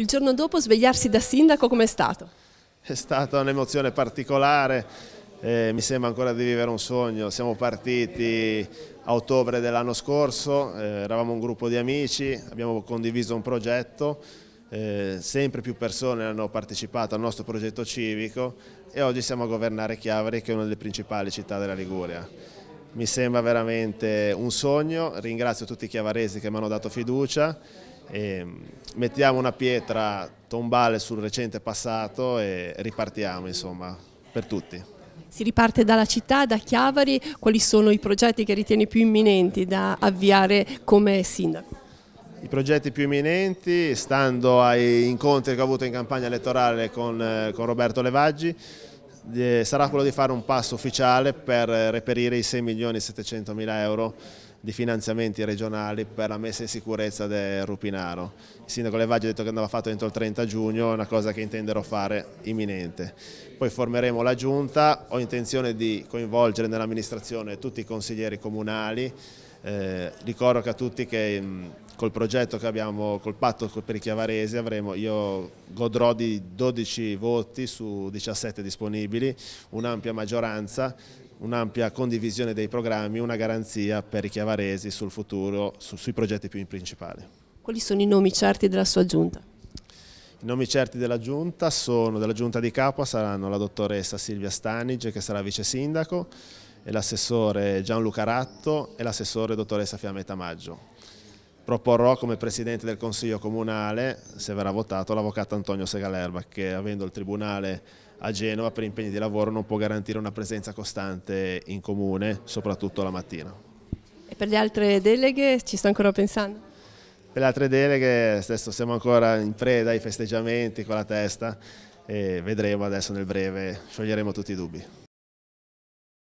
Il giorno dopo svegliarsi da sindaco com'è stato? È stata un'emozione particolare, eh, mi sembra ancora di vivere un sogno. Siamo partiti a ottobre dell'anno scorso, eh, eravamo un gruppo di amici, abbiamo condiviso un progetto, eh, sempre più persone hanno partecipato al nostro progetto civico e oggi siamo a governare Chiavari che è una delle principali città della Liguria mi sembra veramente un sogno, ringrazio tutti i chiavaresi che mi hanno dato fiducia, mm, mettiamo una pietra tombale sul recente passato e ripartiamo insomma per tutti. Si riparte dalla città, da Chiavari, quali sono i progetti che ritieni più imminenti da avviare come sindaco? I progetti più imminenti, stando agli incontri che ho avuto in campagna elettorale con, eh, con Roberto Levaggi, eh, sarà quello di fare un passo ufficiale per eh, reperire i 6 milioni e 700 mila euro di finanziamenti regionali per la messa in sicurezza del Rupinaro. Il sindaco Levaggio ha detto che andava fatto entro il 30 giugno, è una cosa che intenderò fare imminente. Poi formeremo la giunta, ho intenzione di coinvolgere nell'amministrazione tutti i consiglieri comunali, eh, ricordo a tutti che mh, col progetto che abbiamo, col patto per i Chiavaresi, avremo, io godrò di 12 voti su 17 disponibili, un'ampia maggioranza, un'ampia condivisione dei programmi, una garanzia per i Chiavaresi sul futuro, su, sui progetti più in principale. Quali sono i nomi certi della sua giunta? I nomi certi della giunta sono, della giunta di Capua saranno la dottoressa Silvia Stanige che sarà vice sindaco, l'assessore Gianluca Ratto e l'assessore dottoressa Fiametta Maggio proporrò come Presidente del Consiglio Comunale, se verrà votato, l'Avvocato Antonio Segalerba che avendo il Tribunale a Genova per impegni di lavoro non può garantire una presenza costante in Comune, soprattutto la mattina. E per le altre deleghe ci sto ancora pensando? Per le altre deleghe stesso siamo ancora in preda ai festeggiamenti con la testa e vedremo adesso nel breve, scioglieremo tutti i dubbi.